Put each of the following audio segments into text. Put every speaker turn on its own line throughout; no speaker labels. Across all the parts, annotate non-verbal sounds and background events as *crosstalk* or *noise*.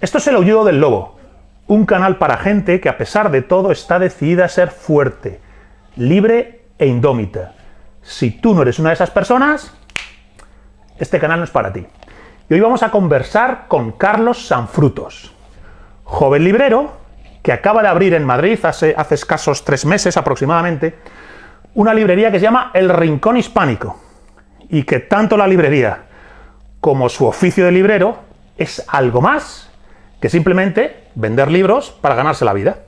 Esto es el aullido del lobo, un canal para gente que a pesar de todo está decidida a ser fuerte, libre e indómita. Si tú no eres una de esas personas, este canal no es para ti. Y hoy vamos a conversar con Carlos Sanfrutos, joven librero que acaba de abrir en Madrid hace escasos tres meses aproximadamente una librería que se llama El Rincón Hispánico y que tanto la librería como su oficio de librero es algo más simplemente vender libros para ganarse la vida.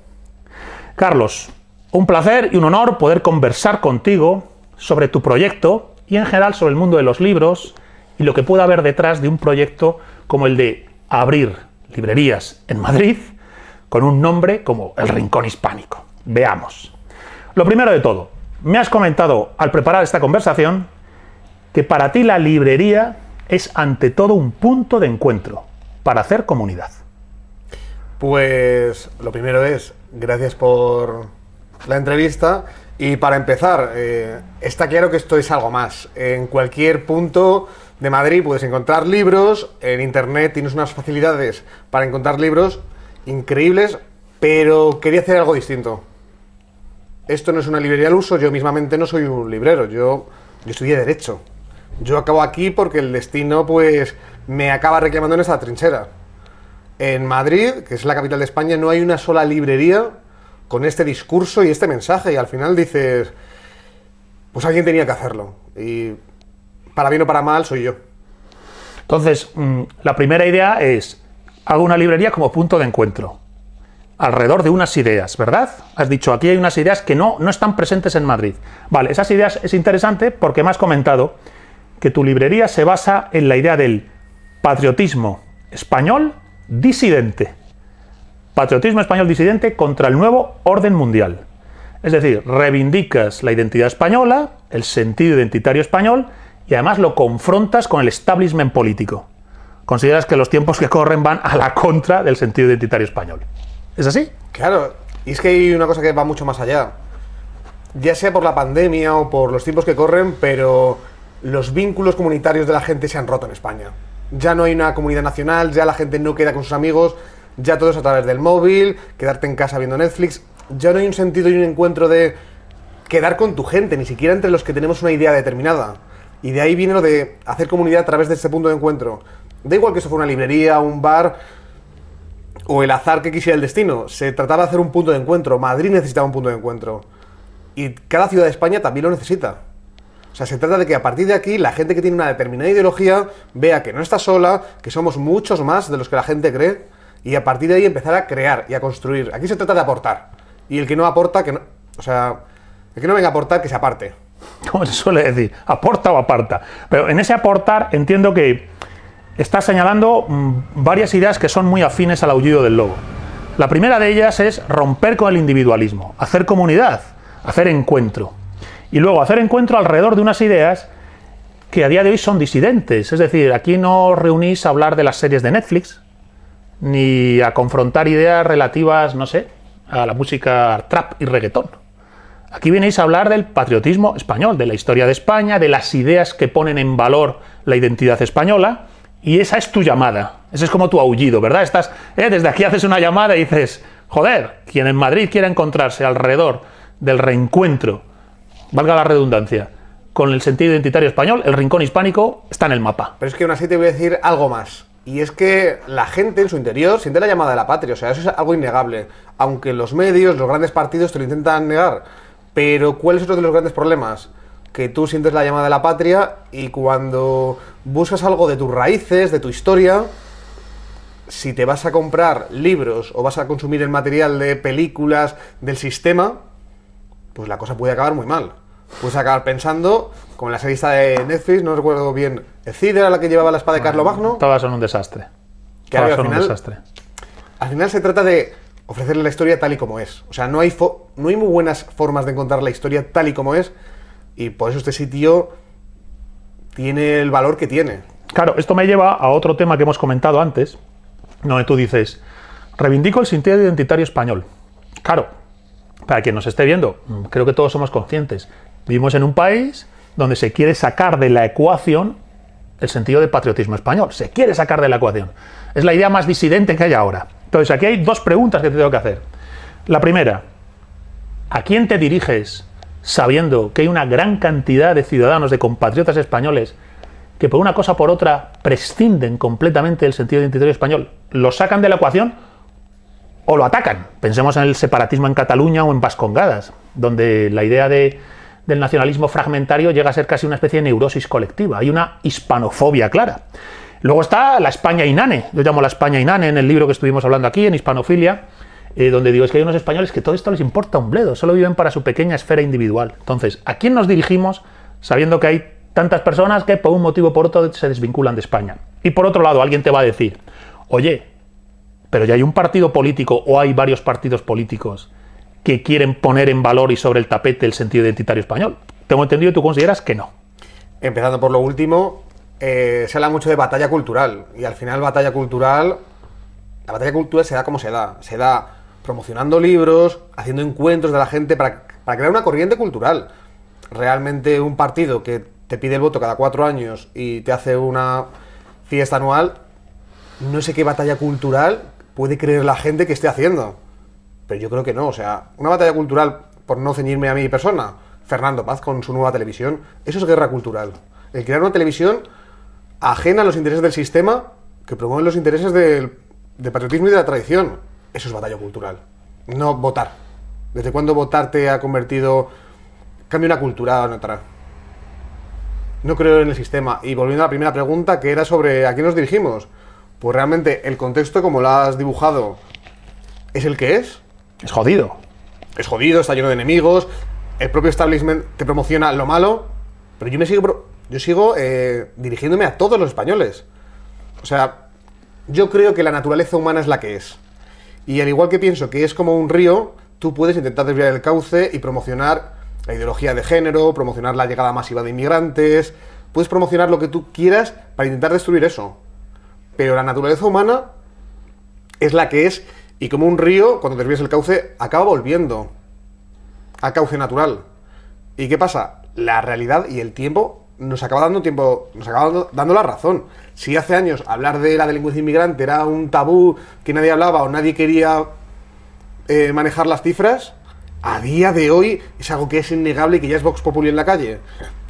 Carlos, un placer y un honor poder conversar contigo sobre tu proyecto y en general sobre el mundo de los libros y lo que pueda haber detrás de un proyecto como el de abrir librerías en Madrid con un nombre como El Rincón Hispánico. Veamos. Lo primero de todo, me has comentado al preparar esta conversación que para ti la librería es ante todo un punto de encuentro para hacer comunidad.
Pues lo primero es, gracias por la entrevista. Y para empezar, eh, está claro que esto es algo más. En cualquier punto de Madrid puedes encontrar libros, en Internet tienes unas facilidades para encontrar libros increíbles, pero quería hacer algo distinto. Esto no es una librería al uso, yo mismamente no soy un librero, yo, yo estudié Derecho. Yo acabo aquí porque el destino pues me acaba reclamando en esta trinchera. En Madrid, que es la capital de España, no hay una sola librería con este discurso y este mensaje. Y al final dices, pues alguien tenía que hacerlo. Y para bien o para mal, soy yo.
Entonces, mm, la primera idea es, hago una librería como punto de encuentro, alrededor de unas ideas, ¿verdad? Has dicho, aquí hay unas ideas que no, no están presentes en Madrid. Vale, esas ideas es interesante porque me has comentado que tu librería se basa en la idea del patriotismo español disidente. Patriotismo español disidente contra el nuevo orden mundial. Es decir, reivindicas la identidad española, el sentido identitario español, y además lo confrontas con el establishment político. Consideras que los tiempos que corren van a la contra del sentido identitario español.
¿Es así? Claro, y es que hay una cosa que va mucho más allá. Ya sea por la pandemia o por los tiempos que corren, pero los vínculos comunitarios de la gente se han roto en España ya no hay una comunidad nacional, ya la gente no queda con sus amigos, ya todo es a través del móvil, quedarte en casa viendo Netflix, ya no hay un sentido y un encuentro de quedar con tu gente, ni siquiera entre los que tenemos una idea determinada. Y de ahí viene lo de hacer comunidad a través de ese punto de encuentro. Da igual que eso fuera una librería, un bar o el azar que quisiera el destino. Se trataba de hacer un punto de encuentro. Madrid necesitaba un punto de encuentro. Y cada ciudad de España también lo necesita. O sea, se trata de que a partir de aquí la gente que tiene una determinada ideología vea que no está sola, que somos muchos más de los que la gente cree, y a partir de ahí empezar a crear y a construir. Aquí se trata de aportar. Y el que no aporta, que no. O sea, el que no venga a aportar, que
se aparte. *laughs* Como se suele decir, aporta o aparta. Pero en ese aportar entiendo que está señalando mm, varias ideas que son muy afines al aullido del lobo. La primera de ellas es romper con el individualismo, hacer comunidad, hacer encuentro y luego hacer encuentro alrededor de unas ideas que a día de hoy son disidentes. Es decir, aquí no os reunís a hablar de las series de Netflix, ni a confrontar ideas relativas, no sé, a la música trap y reggaetón. Aquí venís a hablar del patriotismo español, de la historia de España, de las ideas que ponen en valor la identidad española, y esa es tu llamada, ese es como tu aullido, ¿verdad? Estás, eh, desde aquí haces una llamada y dices, joder, quien en Madrid quiera encontrarse alrededor del reencuentro valga la redundancia, con el sentido identitario español, el rincón hispánico está en el mapa. Pero
es que aún así te voy a decir algo más. Y es que la gente en su interior siente la llamada de la patria, o sea, eso es algo innegable. Aunque los medios, los grandes partidos te lo intentan negar. Pero ¿cuál es otro de los grandes problemas? Que tú sientes la llamada de la patria y cuando buscas algo de tus raíces, de tu historia, si te vas a comprar libros o vas a consumir el material de películas del sistema, pues la cosa puede acabar muy mal puedes acabar pensando, como en la serie de Netflix, no recuerdo bien, el Cid era la que llevaba la espada de Carlos Magno.
Todas son un desastre. un desastre.
Al final se trata de ofrecerle la historia tal y como es. O sea, no hay, no hay muy buenas formas de encontrar la historia tal y como es, y por eso este sitio tiene el valor que tiene.
Claro, esto me lleva a otro tema que hemos comentado antes, donde tú dices, reivindico el sentido identitario español. Claro, para quien nos esté viendo, creo que todos somos conscientes Vivimos en un país donde se quiere sacar de la ecuación el sentido de patriotismo español. Se quiere sacar de la ecuación. Es la idea más disidente que hay ahora. Entonces, aquí hay dos preguntas que te tengo que hacer. La primera, ¿a quién te diriges sabiendo que hay una gran cantidad de ciudadanos, de compatriotas españoles, que por una cosa o por otra prescinden completamente del sentido de identitario español? ¿Lo sacan de la ecuación o lo atacan? Pensemos en el separatismo en Cataluña o en Vascongadas, donde la idea de del nacionalismo fragmentario llega a ser casi una especie de neurosis colectiva. Hay una hispanofobia clara. Luego está la España inane. Yo llamo la España inane en el libro que estuvimos hablando aquí, en Hispanofilia, eh, donde digo es que hay unos españoles que todo esto les importa un bledo, solo viven para su pequeña esfera individual. Entonces, ¿a quién nos dirigimos sabiendo que hay tantas personas que por un motivo o por otro se desvinculan de España? Y por otro lado, alguien te va a decir, oye, pero ya hay un partido político o hay varios partidos políticos que quieren poner en valor y sobre el tapete el sentido identitario español. Tengo entendido, tú consideras que no.
Empezando por lo último, eh, se habla mucho de batalla cultural y al final batalla cultural, la batalla cultural se da como se da, se da promocionando libros, haciendo encuentros de la gente para, para crear una corriente cultural. Realmente un partido que te pide el voto cada cuatro años y te hace una fiesta anual, no sé qué batalla cultural puede creer la gente que esté haciendo. Pero yo creo que no, o sea, una batalla cultural, por no ceñirme a mi persona, Fernando Paz con su nueva televisión, eso es guerra cultural. El crear una televisión ajena a los intereses del sistema, que promueve los intereses del, patriotismo y de la tradición, eso es batalla cultural. No votar. ¿Desde cuándo votar te ha convertido... cambia una cultura a otra? No creo en el sistema. Y volviendo a la primera pregunta, que era sobre a quién nos dirigimos. Pues realmente el contexto, como lo has dibujado, es el que es es jodido. Es jodido, está lleno de enemigos. El propio establishment te promociona lo malo. Pero yo me sigo, yo sigo eh, dirigiéndome a todos los españoles. O sea, yo creo que la naturaleza humana es la que es. Y al igual que pienso que es como un río, tú puedes intentar desviar el cauce y promocionar la ideología de género, promocionar la llegada masiva de inmigrantes, puedes promocionar lo que tú quieras para intentar destruir eso. Pero la naturaleza humana es la que es y como un río, cuando desvías el cauce, acaba volviendo a cauce natural. ¿Y qué pasa? La realidad y el tiempo nos acaba dando tiempo, nos acaba la razón. Si hace años hablar de la delincuencia inmigrante era un tabú que nadie hablaba o nadie quería eh, manejar las cifras, a día de hoy es algo que es innegable y que ya es Vox Populi en la calle.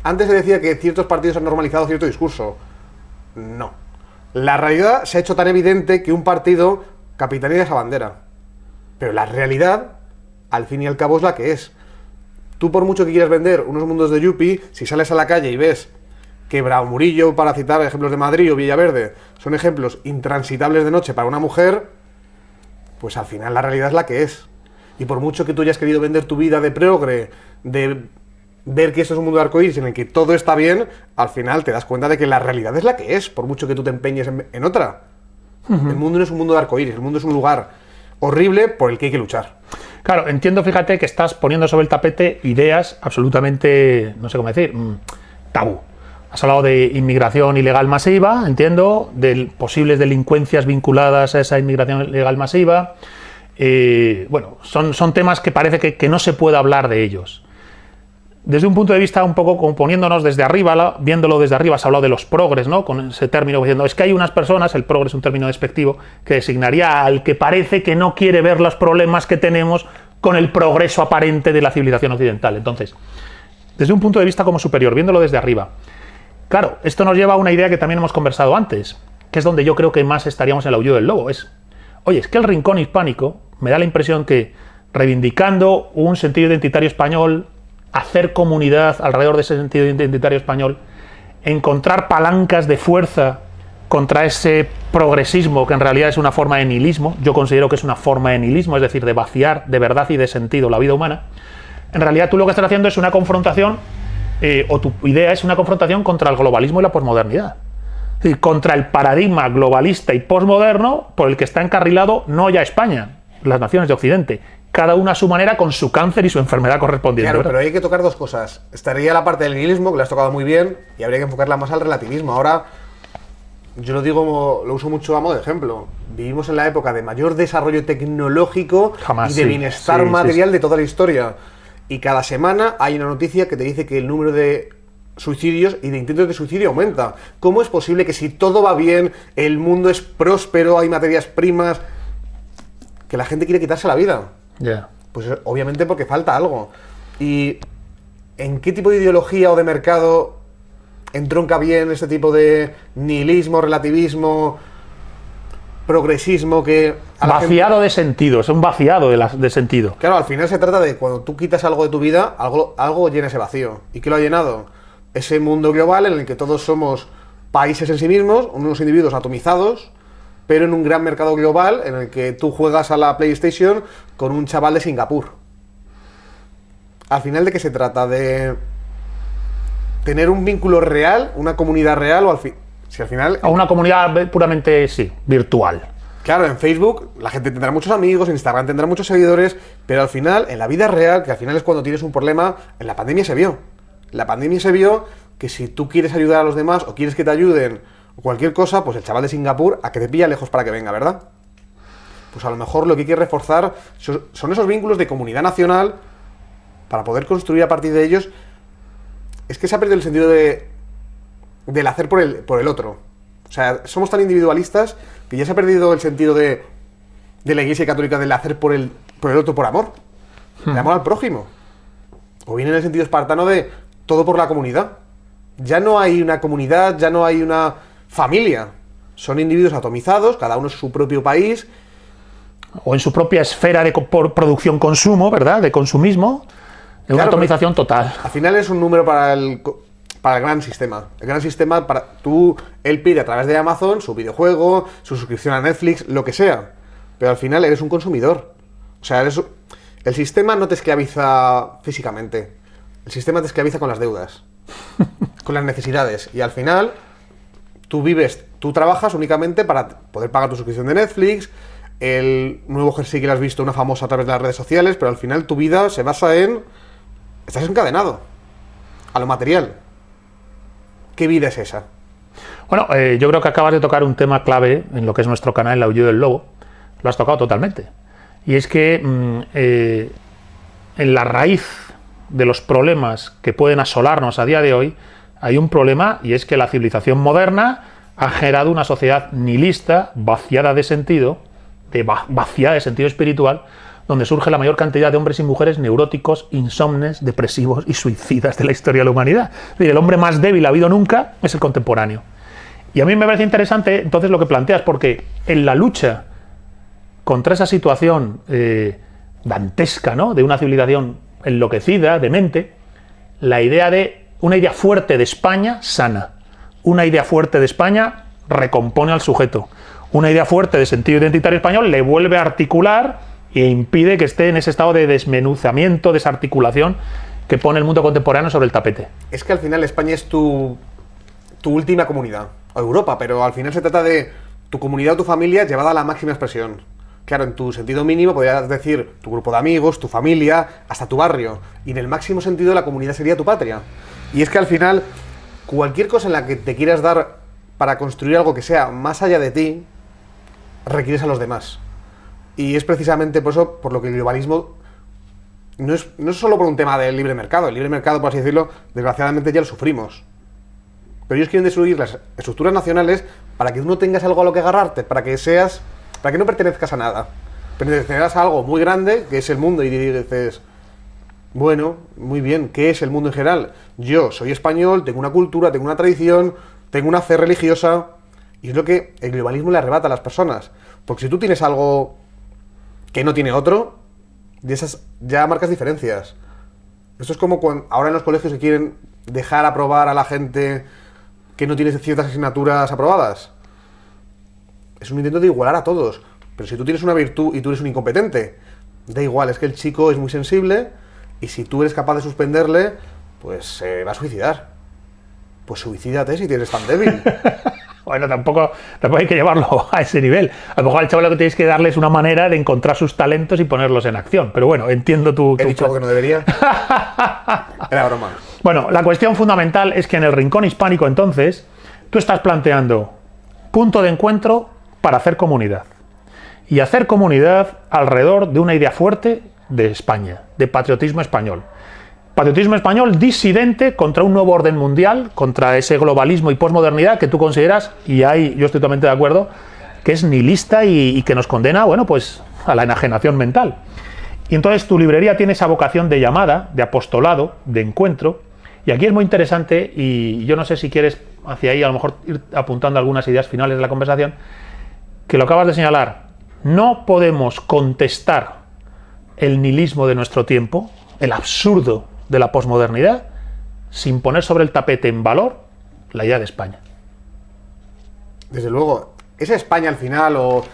Antes se decía que ciertos partidos han normalizado cierto discurso. No. La realidad se ha hecho tan evidente que un partido de esa bandera. Pero la realidad, al fin y al cabo, es la que es. Tú, por mucho que quieras vender unos mundos de Yuppie, si sales a la calle y ves que Bravo Murillo, para citar ejemplos de Madrid o Villaverde, son ejemplos intransitables de noche para una mujer, pues al final la realidad es la que es. Y por mucho que tú hayas querido vender tu vida de progre, de ver que esto es un mundo de arcoíris en el que todo está bien, al final te das cuenta de que la realidad es la que es, por mucho que tú te empeñes en otra. El mundo no es un mundo de arcoíris, el mundo es un lugar horrible por
el que hay que luchar. Claro, entiendo, fíjate, que estás poniendo sobre el tapete ideas absolutamente, no sé cómo decir, mm, tabú. Has hablado de inmigración ilegal masiva, entiendo, de posibles delincuencias vinculadas a esa inmigración ilegal masiva. Eh, bueno, son, son temas que parece que, no se puede hablar de ellos desde un punto de vista un poco componiéndonos desde arriba, viéndolo desde arriba, se ha hablado de los progres, ¿no? Con ese término diciendo, es que hay unas personas, el progres es un término despectivo, que designaría al que parece que no quiere ver los problemas que tenemos con el progreso aparente de la civilización occidental. Entonces, desde un punto de vista como superior, viéndolo desde arriba. Claro, esto nos lleva a una idea que también hemos conversado antes, que es donde yo creo que más estaríamos en el aullido del lobo, es, oye, es que el rincón hispánico me da la impresión que reivindicando un sentido identitario español, hacer comunidad alrededor de ese sentido identitario español, encontrar palancas de fuerza contra ese progresismo que en realidad es una forma de nihilismo, yo considero que es una forma de nihilismo, es decir, de vaciar de verdad y de sentido la vida humana, en realidad tú lo que estás haciendo es una confrontación, eh, o tu idea es una confrontación contra el globalismo y la posmodernidad. y contra el paradigma globalista y posmoderno por el que está encarrilado no ya España, las naciones de Occidente, cada uno a su manera con su cáncer y su enfermedad correspondiente. Claro, pero
hay que tocar dos cosas. Estaría la parte del nihilismo, que la has tocado muy bien, y habría que enfocarla más al relativismo. Ahora, yo lo digo, lo uso mucho a modo de ejemplo. Vivimos en la época de mayor desarrollo tecnológico y de bienestar material de toda la historia. Y cada semana hay una noticia que te dice que el número de suicidios y de intentos de suicidio aumenta. ¿Cómo es posible que si todo va bien, el mundo es próspero, hay materias primas, que la gente quiere quitarse la vida? Pues eh, obviamente porque falta algo. ¿Y en qué tipo de ideología o de mercado entronca bien este tipo de nihilismo, relativismo, progresismo que... Vaciado
de sentido, es un vaciado de, sentido.
Claro, al final se trata de cuando tú quitas algo de tu vida, algo, algo llena ese vacío. ¿Y qué lo ha llenado? Ese mundo global en el que todos somos países en sí mismos, unos individuos atomizados, pero en un gran mercado global en el que tú juegas a la PlayStation con un chaval de Singapur. Al final, ¿de qué se trata? De tener un vínculo real, una comunidad real o al fin... Si al final... A una comunidad puramente, sí, virtual. Claro, en Facebook la gente tendrá muchos amigos, en Instagram tendrá muchos seguidores, pero al final, en la vida real, que al final es cuando tienes un problema, en la pandemia se vio. la pandemia se vio que si tú quieres ayudar a los demás o quieres que te ayuden cualquier cosa, pues el chaval de Singapur, a que te pilla lejos para que venga, ¿verdad? Pues a lo mejor lo que hay que reforzar son esos vínculos de comunidad nacional para poder construir a partir de ellos. Es que se ha perdido el sentido de, del hacer por el, por el otro. O sea, somos tan individualistas que ya se ha perdido el sentido de, de la Iglesia Católica del hacer por el, por el otro por amor. Hmm. El amor al prójimo. O bien en el sentido espartano de todo por la comunidad. Ya no hay una comunidad, ya no hay una familia. Son individuos atomizados, cada uno en su propio país.
O en su propia esfera de producción-consumo, ¿verdad? De consumismo.
Es una atomización total. Al final es un número para el, para el gran sistema. El gran sistema, para tú, él pide a través de Amazon su videojuego, su suscripción a Netflix, lo que sea. Pero al final eres un consumidor. O sea, el sistema no te esclaviza físicamente. El sistema te esclaviza con las deudas, *laughs* con las necesidades. Y al final, tú vives, tú trabajas únicamente para poder pagar tu suscripción de Netflix, el nuevo jersey que le has visto, una famosa a través de las redes sociales, pero al final tu vida se basa en. Estás encadenado a lo material. ¿Qué vida es esa?
Bueno, eh, yo creo que acabas de tocar un tema clave en lo que es nuestro canal, el aullido del lobo. Lo has tocado totalmente. Y es que mm, eh, en la raíz de los problemas que pueden asolarnos a día de hoy hay un problema y es que la civilización moderna ha generado una sociedad nihilista, vaciada de sentido, de vaciada de sentido espiritual, donde surge la mayor cantidad de hombres y mujeres neuróticos, insomnes, depresivos y suicidas de la historia de la humanidad. el hombre más débil ha habido nunca es el contemporáneo. Y a mí me parece interesante entonces lo que planteas, porque en la lucha contra esa situación eh, dantesca, ¿no? De una civilización enloquecida, demente, la idea de una idea fuerte de España sana. Una idea fuerte de España recompone al sujeto. Una idea fuerte de sentido identitario español le vuelve a articular e impide que esté en ese estado de desmenuzamiento, desarticulación que pone el mundo contemporáneo sobre el tapete.
Es que al final España es tu, última comunidad, o Europa, pero al final se trata de tu comunidad o tu familia llevada a la máxima expresión. Claro, en tu sentido mínimo podrías decir tu grupo de amigos, tu familia, hasta tu barrio. Y en el máximo sentido la comunidad sería tu patria. Y es que al final, cualquier cosa en la que te quieras dar para construir algo que sea más allá de ti, requieres a los demás. Y es precisamente por eso por lo que el globalismo no es, no solo por un tema del libre mercado. El libre mercado, por así decirlo, desgraciadamente ya lo sufrimos. Pero ellos quieren destruir las estructuras nacionales para que tú no tengas algo a lo que agarrarte, para que seas, para que no pertenezcas a nada. Pertenecerás a algo muy grande, que es el mundo, y dices, bueno, muy bien, ¿qué es el mundo en general? yo soy español, tengo una cultura, tengo una tradición, tengo una fe religiosa, y es lo que el globalismo le arrebata a las personas. Porque si tú tienes algo que no tiene otro, de esas ya marcas diferencias. Esto es como cuando ahora en los colegios se quieren dejar aprobar a la gente que no tiene ciertas asignaturas aprobadas. Es un intento de igualar a todos. Pero si tú tienes una virtud y tú eres un incompetente, da igual, es que el chico es muy sensible y si tú eres capaz de suspenderle, pues se va a suicidar.
Pues suicídate si tienes tan débil. *laughs* bueno, tampoco, hay que llevarlo *laughs* a ese nivel. A lo mejor al chaval lo que tienes que darles es una manera de encontrar sus talentos y ponerlos en acción. Pero bueno, entiendo tu. He dicho que no debería. *laughs* Era broma. Bueno, la cuestión fundamental es que en el rincón hispánico entonces, tú estás planteando punto de encuentro para hacer comunidad. Y hacer comunidad alrededor de una idea fuerte de España, de patriotismo español. Patriotismo español disidente contra un nuevo orden mundial, contra ese globalismo y posmodernidad que tú consideras, y ahí yo estoy totalmente de acuerdo, que es nihilista y, que nos condena, bueno, pues a la enajenación mental. Y entonces tu librería tiene esa vocación de llamada, de apostolado, de encuentro. Y aquí es muy interesante, y yo no sé si quieres hacia ahí a lo mejor ir apuntando algunas ideas finales de la conversación, que lo acabas de señalar. No podemos contestar el nihilismo de nuestro tiempo, el absurdo de la posmodernidad sin poner sobre el tapete en valor la idea de España.
Desde luego, esa España al final o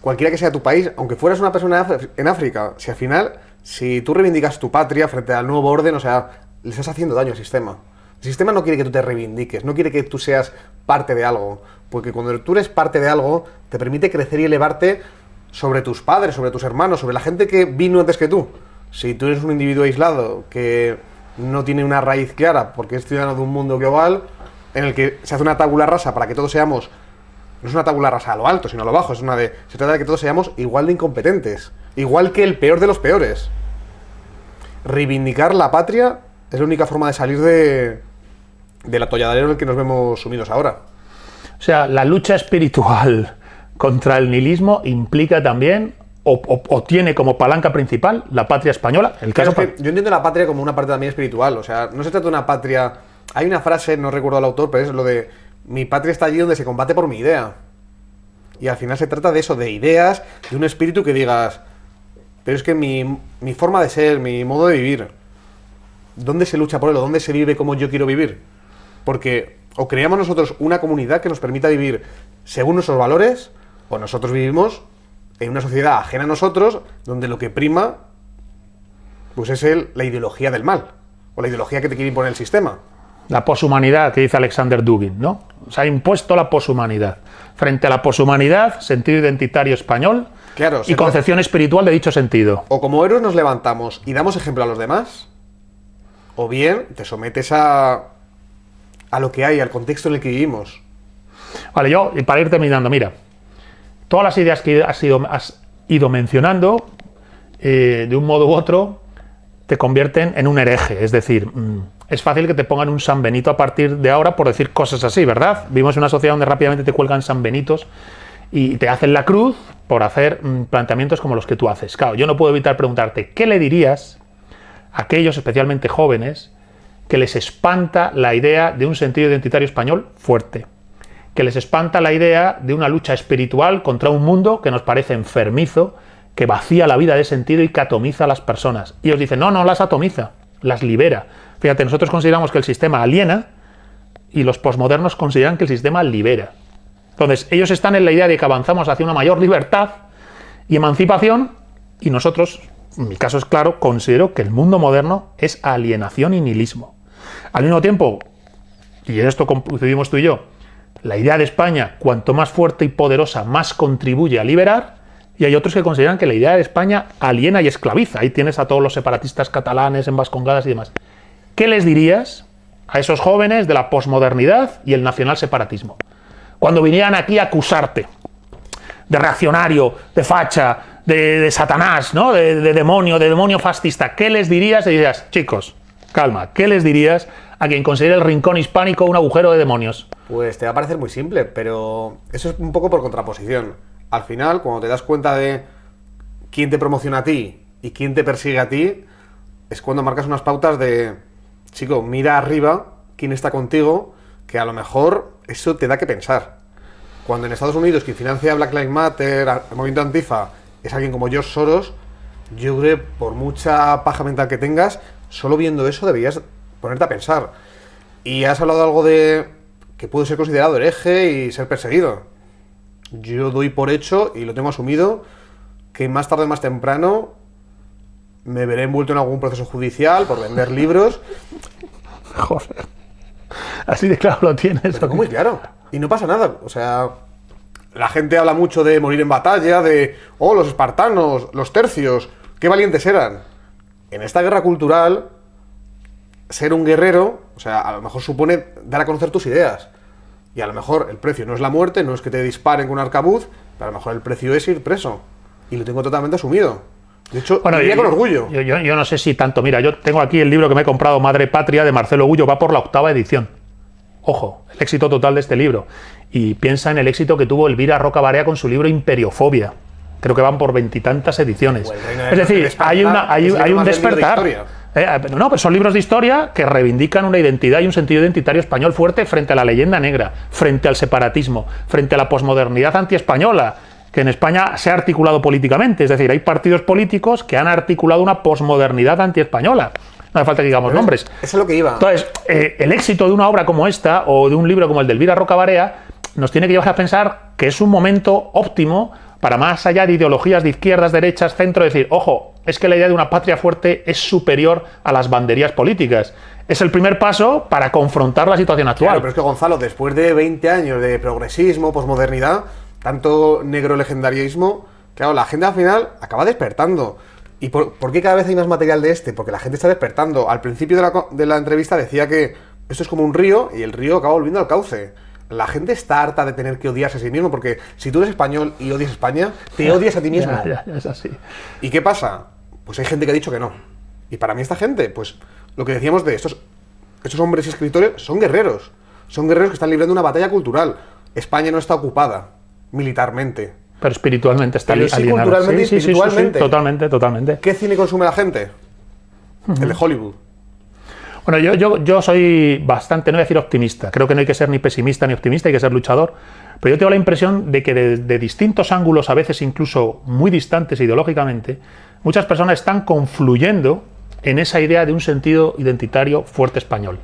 cualquiera que sea tu país, aunque fueras una persona en África, si al final, si tú reivindicas tu patria frente al nuevo orden, o sea, le estás haciendo daño al sistema. El sistema no quiere que tú te reivindiques, no quiere que tú seas parte de algo, porque cuando tú eres parte de algo, te permite crecer y elevarte sobre tus padres, sobre tus hermanos, sobre la gente que vino antes que tú. Si tú eres un individuo aislado que no tiene una raíz clara porque es ciudadano de un mundo global en el que se hace una tabula rasa para que todos seamos no es una tabula rasa a lo alto, sino a lo bajo. Es una de. Se trata de que todos seamos igual de incompetentes. Igual que el peor de los peores. Reivindicar la patria es la única forma de salir de. del atolladero en el que nos vemos sumidos ahora.
O sea, la lucha espiritual *laughs* contra el nihilismo implica también o, tiene como palanca principal la patria española. El caso yo
entiendo la patria como una parte también espiritual, o sea, no se trata de una patria... Hay una frase, no recuerdo el autor, pero es lo de mi patria está allí donde se combate por mi idea. Y al final se trata de eso, de ideas, de un espíritu que digas, pero es que mi, mi forma de ser, mi modo de vivir, ¿dónde se lucha por ¿O ¿Dónde se vive como yo quiero vivir? Porque o creamos nosotros una comunidad que nos permita vivir según nuestros valores, o nosotros vivimos en una sociedad ajena a nosotros, donde lo que prima pues es el, la ideología del mal, o la ideología que te quiere imponer el sistema.
La poshumanidad que dice Alexander Dugin, ¿no? Se ha impuesto la poshumanidad. Frente a la poshumanidad, sentido identitario español y concepción espiritual de dicho sentido.
O como héroes nos levantamos y damos ejemplo a los demás, o bien te sometes a, a lo que hay, al contexto en el que vivimos.
Vale, yo, y para ir terminando, mira, todas las ideas que has ido, mencionando, eh, de un modo u otro, te convierten en un hereje. Es decir, mm, es fácil que te pongan un San a partir de ahora por decir cosas así, ¿verdad? Vimos una sociedad donde rápidamente te cuelgan San y te hacen la cruz por hacer mm, planteamientos como los que tú haces. Claro, yo no puedo evitar preguntarte, ¿qué le dirías a aquellos, especialmente jóvenes, que les espanta la idea de un sentido identitario español fuerte? que les espanta la idea de una lucha espiritual contra un mundo que nos parece enfermizo, que vacía la vida de sentido y que atomiza a las personas. Y os dicen, no, no las atomiza, las libera. Fíjate, nosotros consideramos que el sistema aliena y los posmodernos consideran que el sistema libera. Entonces, ellos están en la idea de que avanzamos hacia una mayor libertad y emancipación y nosotros, en mi caso es claro, considero que el mundo moderno es alienación y nihilismo. Al mismo tiempo, y en esto coincidimos tú y yo, la idea de España, cuanto más fuerte y poderosa, más contribuye a liberar, y hay otros que consideran que la idea de España aliena y esclaviza. Ahí tienes a todos los separatistas catalanes en Vascongadas y demás. ¿Qué les dirías a esos jóvenes de la posmodernidad y el nacional separatismo? Cuando vinieran aquí a acusarte de reaccionario, de facha, de, satanás, ¿no? De, de, demonio, de demonio fascista, ¿qué les dirías? Y dirías, chicos, calma, ¿qué les dirías a quien considera el rincón hispánico un agujero de demonios.
Pues te va a parecer muy simple, pero eso es un poco por contraposición. Al final, cuando te das cuenta de quién te promociona a ti y quién te persigue a ti, es cuando marcas unas pautas de, chico, mira arriba quién está contigo, que a lo mejor eso te da que pensar. Cuando en Estados Unidos quien financia Black Lives Matter, el movimiento Antifa, es alguien como George Soros, yo creo que por mucha paja mental que tengas, solo viendo eso debías ponerte a pensar. Y has hablado algo de que puede ser considerado hereje y ser perseguido. Yo doy por hecho y lo tengo asumido que más tarde o más temprano me veré envuelto en algún proceso judicial por vender *laughs* libros.
Joder. Así de claro lo tienes. muy
claro. Y no pasa nada. O sea, la gente habla mucho de morir en batalla, de, oh, los espartanos, los tercios, qué valientes eran. En esta guerra cultural ser un guerrero, o sea, a lo mejor supone dar a conocer tus ideas. Y a lo mejor el precio no es la muerte, no es que te disparen con un arcabuz, pero a lo mejor el precio es ir preso. Y lo tengo totalmente asumido. De hecho, bueno, con orgullo.
Yo, no sé si tanto. Mira, yo tengo aquí el libro que me he comprado, Madre Patria, de Marcelo Gullo, va por la octava edición. Ojo, el éxito total de este libro. Y piensa en el éxito que tuvo Elvira Roca Barea con su libro Imperiofobia. Creo que van por veintitantas ediciones. es decir, hay, una, hay un despertar. Eh, ah, no, pero pues son libros de historia que reivindican una identidad y un sentido identitario español fuerte frente a la leyenda negra, frente al separatismo, frente a la posmodernidad antiespañola, que en España se ha articulado políticamente. Es decir, hay partidos políticos que han articulado una posmodernidad antiespañola. No hace falta que digamos nombres. Eso es lo que iba. Entonces, eh, el éxito de una obra como esta o de un libro como el de Elvira Rocabarea nos tiene que llevar a pensar que es un momento óptimo para más allá de ideologías de izquierdas, derechas, centro, decir, ojo, es que la idea de una patria fuerte es superior a las banderías políticas. Es el primer paso para confrontar la situación actual. Claro, pero es
que Gonzalo, después de 20 años de progresismo, posmodernidad, tanto negro legendarismo, claro, la agenda al final acaba despertando. ¿Y por, qué cada vez hay más material de este? Porque la gente está despertando. Al principio de la, de la entrevista decía que esto es como un río y el río acaba volviendo al cauce la gente está harta de tener que odiarse a sí mismo, porque si tú eres español y odias España, te odias a ti *laughs* mismo. es así. ¿Y qué pasa? Pues hay gente que ha dicho que no. Y para mí esta gente, pues lo que decíamos de estos, estos hombres y escritores son guerreros. Son guerreros que están librando una batalla cultural. España no está ocupada militarmente.
Pero espiritualmente está Pero sí, culturalmente espiritualmente. totalmente, totalmente.
¿Qué cine consume la gente? El de Hollywood.
Bueno, yo, soy bastante, no voy a decir optimista, creo que no hay que ser ni pesimista ni optimista, hay que ser luchador, pero yo tengo la impresión de que de, distintos ángulos, a veces incluso muy distantes ideológicamente, muchas personas están confluyendo en esa idea de un sentido identitario fuerte español.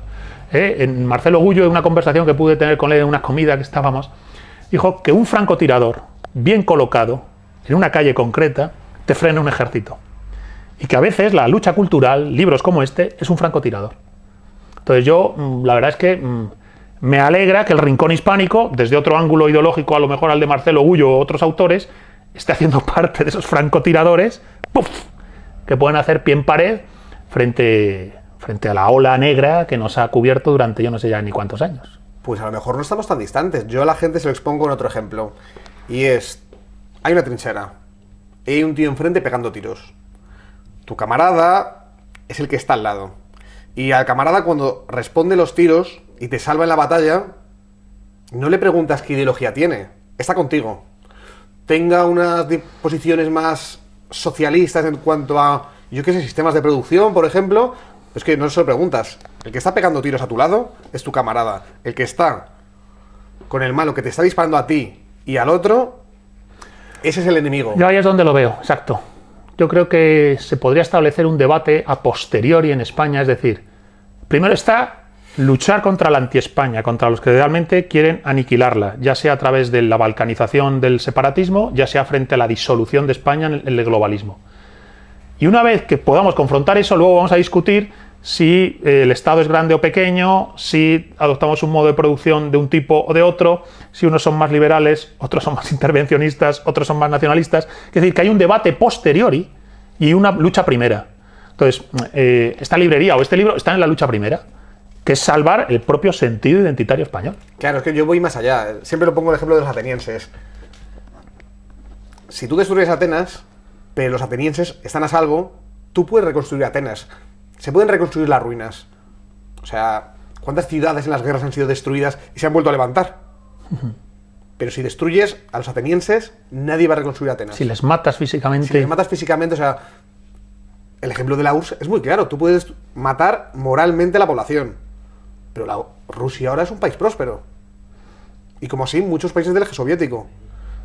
¿Eh? En Marcelo Gullo, en una conversación que pude tener con él en una comida que estábamos, dijo que un francotirador bien colocado en una calle concreta te frena un ejército. Y que a veces la lucha cultural, libros como este, es un francotirador. Entonces yo, mm, la verdad es que mm, me alegra que el rincón hispánico, desde otro ángulo ideológico, a lo mejor al de Marcelo Gullo o otros autores, esté haciendo *laughs* parte de esos francotiradores que pueden hacer pie en pared frente, frente a la ola negra que nos ha cubierto durante yo no sé ya ni cuántos años.
Pues a lo mejor no estamos tan distantes. Yo a la gente se lo expongo en otro ejemplo. Y es, hay una trinchera y hay un tío enfrente pegando tiros. Tu camarada es el que está al lado y al camarada cuando responde los tiros y te salva en la batalla, no le preguntas qué ideología tiene, está contigo. Tenga unas disposiciones más socialistas en cuanto a, yo qué sé, sistemas de producción, por ejemplo, es que no se lo preguntas. El que está pegando tiros a tu lado es tu camarada. El que está con el malo que te está disparando a ti y
al otro, ese es el enemigo. Yo ahí es donde lo veo, exacto yo creo que se podría establecer un debate a posteriori en España, es decir, primero está luchar contra la anti-España, contra los que realmente quieren aniquilarla, ya sea a través de la balcanización del separatismo, ya sea frente a la disolución de España en el globalismo. Y una vez que podamos confrontar eso, luego vamos a discutir si eh, el Estado es grande o pequeño, si adoptamos un modo de producción de un tipo o de otro, si unos son más liberales, otros son más *laughs* intervencionistas, otros son más nacionalistas. Es decir, que hay un debate posteriori y una lucha primera. Entonces, eh, esta librería o este libro está en la lucha primera, que es salvar el propio sentido identitario español.
Claro, es que yo voy más allá. Siempre lo pongo el ejemplo de los atenienses. Si tú destruyes Atenas, pero los atenienses están a salvo, tú puedes reconstruir Atenas se pueden reconstruir las ruinas. O sea, ¿cuántas ciudades en las guerras han sido destruidas y se han vuelto a levantar? Pero si destruyes a los atenienses, nadie va a reconstruir Atenas. Si les
matas físicamente. Si les
matas físicamente, o sea. El ejemplo de la URSS e es muy claro. Tú puedes matar moralmente a la población. Pero la Rusia ahora es un país próspero. Y como así, muchos países del eje soviético.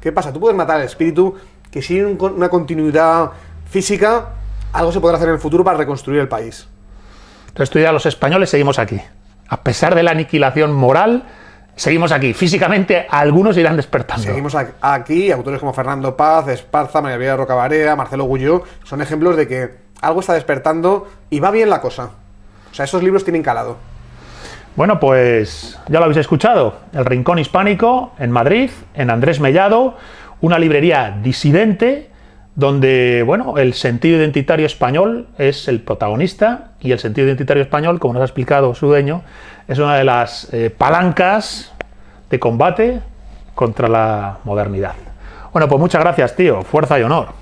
¿Qué pasa? Tú puedes matar al espíritu que sin una continuidad física, algo se podrá hacer en el futuro para reconstruir el país.
Entonces tú los españoles seguimos aquí. A pesar de la aniquilación moral, seguimos aquí. Físicamente algunos irán despertando. Seguimos
aquí, autores como Fernando Paz, Esparza, María de Rocabarea, Marcelo Gulló, son ejemplos de que algo está despertando y va bien la cosa. O sea, esos libros tienen calado.
Bueno, pues ya lo habéis escuchado. El Rincón Hispánico en Madrid, en Andrés Mellado, una librería disidente donde bueno, el sentido identitario español es el protagonista y el sentido identitario español, como nos ha explicado su dueño, es una de las eh, palancas de combate contra la modernidad. Bueno, pues muchas gracias, tío. Fuerza y honor.